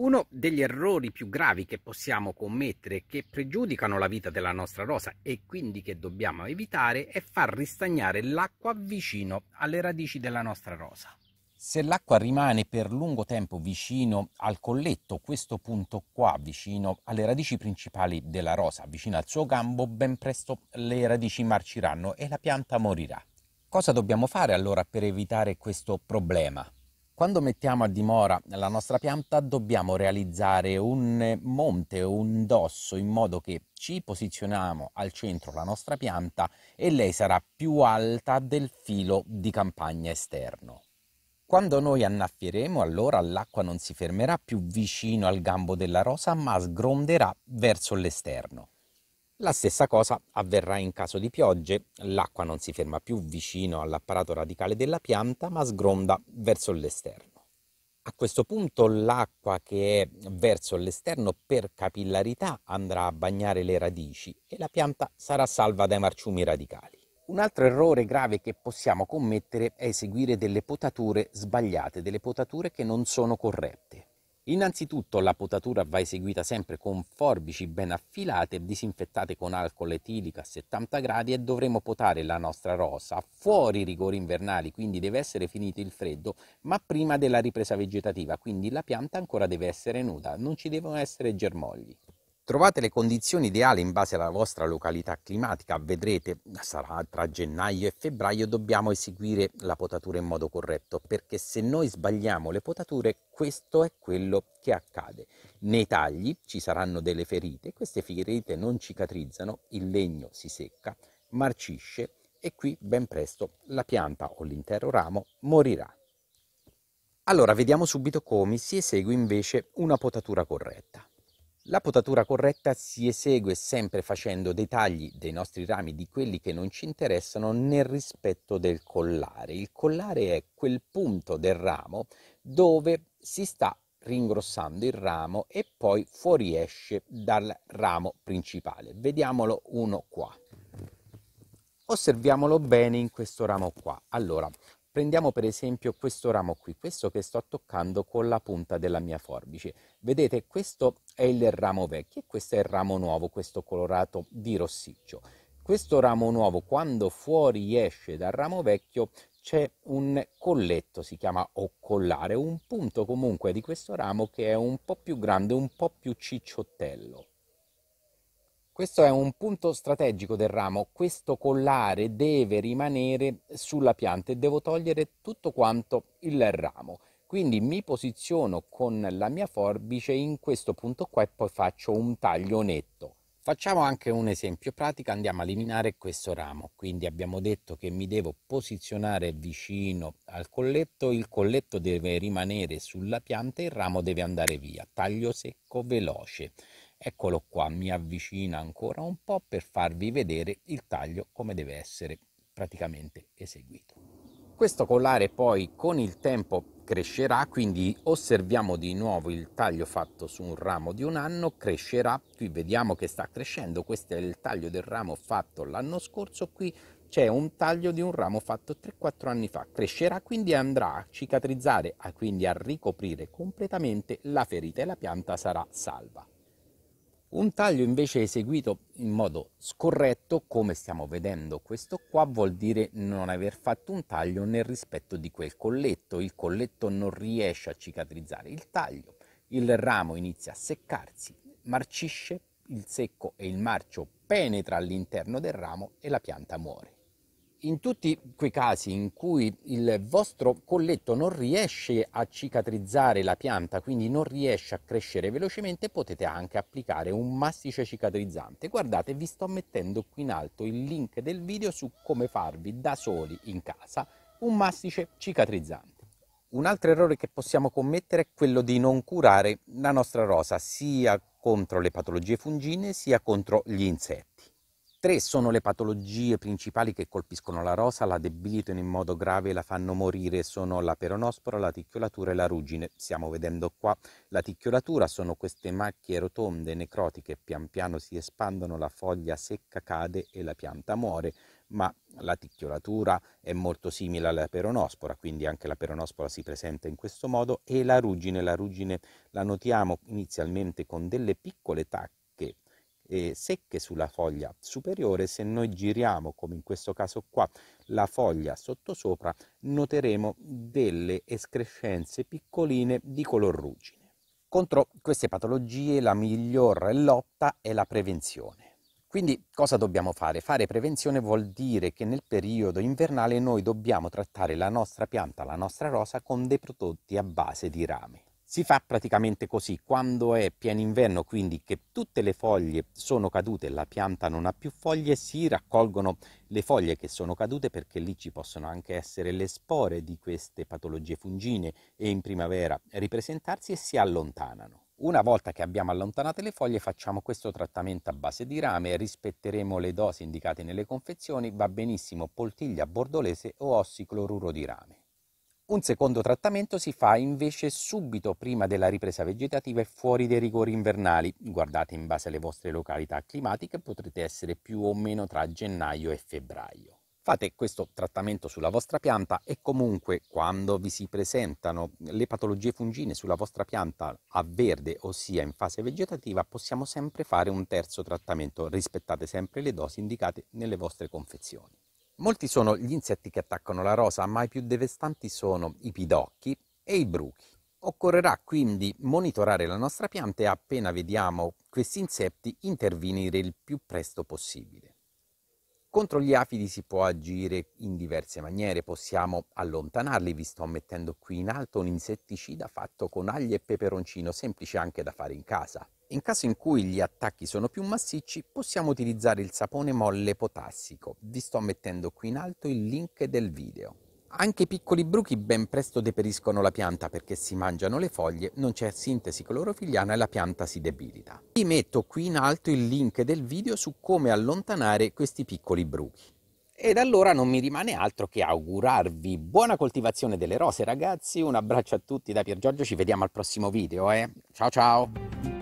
Uno degli errori più gravi che possiamo commettere che pregiudicano la vita della nostra rosa e quindi che dobbiamo evitare è far ristagnare l'acqua vicino alle radici della nostra rosa. Se l'acqua rimane per lungo tempo vicino al colletto, questo punto qua, vicino alle radici principali della rosa, vicino al suo gambo, ben presto le radici marciranno e la pianta morirà. Cosa dobbiamo fare allora per evitare questo problema? Quando mettiamo a dimora la nostra pianta dobbiamo realizzare un eh, monte o un dosso in modo che ci posizioniamo al centro la nostra pianta e lei sarà più alta del filo di campagna esterno. Quando noi annaffieremo allora l'acqua non si fermerà più vicino al gambo della rosa ma sgronderà verso l'esterno. La stessa cosa avverrà in caso di piogge, l'acqua non si ferma più vicino all'apparato radicale della pianta ma sgronda verso l'esterno. A questo punto l'acqua che è verso l'esterno per capillarità andrà a bagnare le radici e la pianta sarà salva dai marciumi radicali. Un altro errore grave che possiamo commettere è eseguire delle potature sbagliate, delle potature che non sono corrette. Innanzitutto la potatura va eseguita sempre con forbici ben affilate, disinfettate con alcol etilico a 70 gradi e dovremo potare la nostra rosa fuori rigori invernali, quindi deve essere finito il freddo, ma prima della ripresa vegetativa, quindi la pianta ancora deve essere nuda, non ci devono essere germogli. Trovate le condizioni ideali in base alla vostra località climatica, vedrete, sarà tra gennaio e febbraio, dobbiamo eseguire la potatura in modo corretto, perché se noi sbagliamo le potature, questo è quello che accade. Nei tagli ci saranno delle ferite, queste ferite non cicatrizzano, il legno si secca, marcisce e qui ben presto la pianta o l'intero ramo morirà. Allora, vediamo subito come si esegue invece una potatura corretta. La potatura corretta si esegue sempre facendo dei tagli dei nostri rami di quelli che non ci interessano nel rispetto del collare. Il collare è quel punto del ramo dove si sta ringrossando il ramo e poi fuoriesce dal ramo principale. Vediamolo uno qua. Osserviamolo bene in questo ramo qua. Allora, Prendiamo per esempio questo ramo qui, questo che sto toccando con la punta della mia forbice. Vedete, questo è il ramo vecchio e questo è il ramo nuovo, questo colorato di rossiccio. Questo ramo nuovo, quando fuori esce dal ramo vecchio, c'è un colletto, si chiama o collare, un punto comunque di questo ramo che è un po' più grande, un po' più cicciottello. Questo è un punto strategico del ramo, questo collare deve rimanere sulla pianta e devo togliere tutto quanto il ramo. Quindi mi posiziono con la mia forbice in questo punto qua e poi faccio un taglio netto. Facciamo anche un esempio pratico, andiamo a eliminare questo ramo, quindi abbiamo detto che mi devo posizionare vicino al colletto, il colletto deve rimanere sulla pianta e il ramo deve andare via, taglio secco veloce. Eccolo qua, mi avvicina ancora un po' per farvi vedere il taglio come deve essere praticamente eseguito. Questo collare poi con il tempo crescerà, quindi osserviamo di nuovo il taglio fatto su un ramo di un anno, crescerà, qui vediamo che sta crescendo, questo è il taglio del ramo fatto l'anno scorso, qui c'è un taglio di un ramo fatto 3-4 anni fa, crescerà quindi andrà a cicatrizzare, quindi a ricoprire completamente la ferita e la pianta sarà salva. Un taglio invece eseguito in modo scorretto, come stiamo vedendo questo qua, vuol dire non aver fatto un taglio nel rispetto di quel colletto. Il colletto non riesce a cicatrizzare il taglio, il ramo inizia a seccarsi, marcisce, il secco e il marcio penetra all'interno del ramo e la pianta muore in tutti quei casi in cui il vostro colletto non riesce a cicatrizzare la pianta, quindi non riesce a crescere velocemente, potete anche applicare un mastice cicatrizzante. Guardate, vi sto mettendo qui in alto il link del video su come farvi da soli in casa un mastice cicatrizzante. Un altro errore che possiamo commettere è quello di non curare la nostra rosa sia contro le patologie fungine sia contro gli insetti. Tre sono le patologie principali che colpiscono la rosa, la debilitano in modo grave e la fanno morire, sono la peronospora, la ticchiolatura e la ruggine. Stiamo vedendo qua la ticchiolatura, sono queste macchie rotonde, necrotiche, pian piano si espandono, la foglia secca cade e la pianta muore, ma la ticchiolatura è molto simile alla peronospora, quindi anche la peronospora si presenta in questo modo e la ruggine, la ruggine la notiamo inizialmente con delle piccole tacche, eh, secche sulla foglia superiore, se noi giriamo, come in questo caso qua, la foglia sottosopra, noteremo delle escrescenze piccoline di color ruggine. Contro queste patologie la miglior lotta è la prevenzione. Quindi cosa dobbiamo fare? Fare prevenzione vuol dire che nel periodo invernale noi dobbiamo trattare la nostra pianta, la nostra rosa, con dei prodotti a base di rame. Si fa praticamente così, quando è pieno inverno, quindi che tutte le foglie sono cadute, la pianta non ha più foglie, si raccolgono le foglie che sono cadute perché lì ci possono anche essere le spore di queste patologie fungine e in primavera ripresentarsi e si allontanano. Una volta che abbiamo allontanate le foglie facciamo questo trattamento a base di rame, rispetteremo le dosi indicate nelle confezioni, va benissimo poltiglia bordolese o ossicloruro di rame. Un secondo trattamento si fa invece subito prima della ripresa vegetativa e fuori dai rigori invernali. Guardate in base alle vostre località climatiche potrete essere più o meno tra gennaio e febbraio. Fate questo trattamento sulla vostra pianta e comunque quando vi si presentano le patologie fungine sulla vostra pianta a verde, ossia in fase vegetativa, possiamo sempre fare un terzo trattamento. Rispettate sempre le dosi indicate nelle vostre confezioni. Molti sono gli insetti che attaccano la rosa, ma i più devastanti sono i pidocchi e i bruchi. Occorrerà quindi monitorare la nostra pianta e appena vediamo questi insetti intervenire il più presto possibile. Contro gli afidi si può agire in diverse maniere, possiamo allontanarli, vi sto mettendo qui in alto un insetticida fatto con aglio e peperoncino, semplice anche da fare in casa. In caso in cui gli attacchi sono più massicci, possiamo utilizzare il sapone molle potassico. Vi sto mettendo qui in alto il link del video. Anche i piccoli bruchi ben presto deperiscono la pianta perché si mangiano le foglie, non c'è sintesi clorofiliana e la pianta si debilita. Vi metto qui in alto il link del video su come allontanare questi piccoli bruchi. Ed allora non mi rimane altro che augurarvi buona coltivazione delle rose ragazzi, un abbraccio a tutti da Piergiorgio, ci vediamo al prossimo video, eh? Ciao ciao!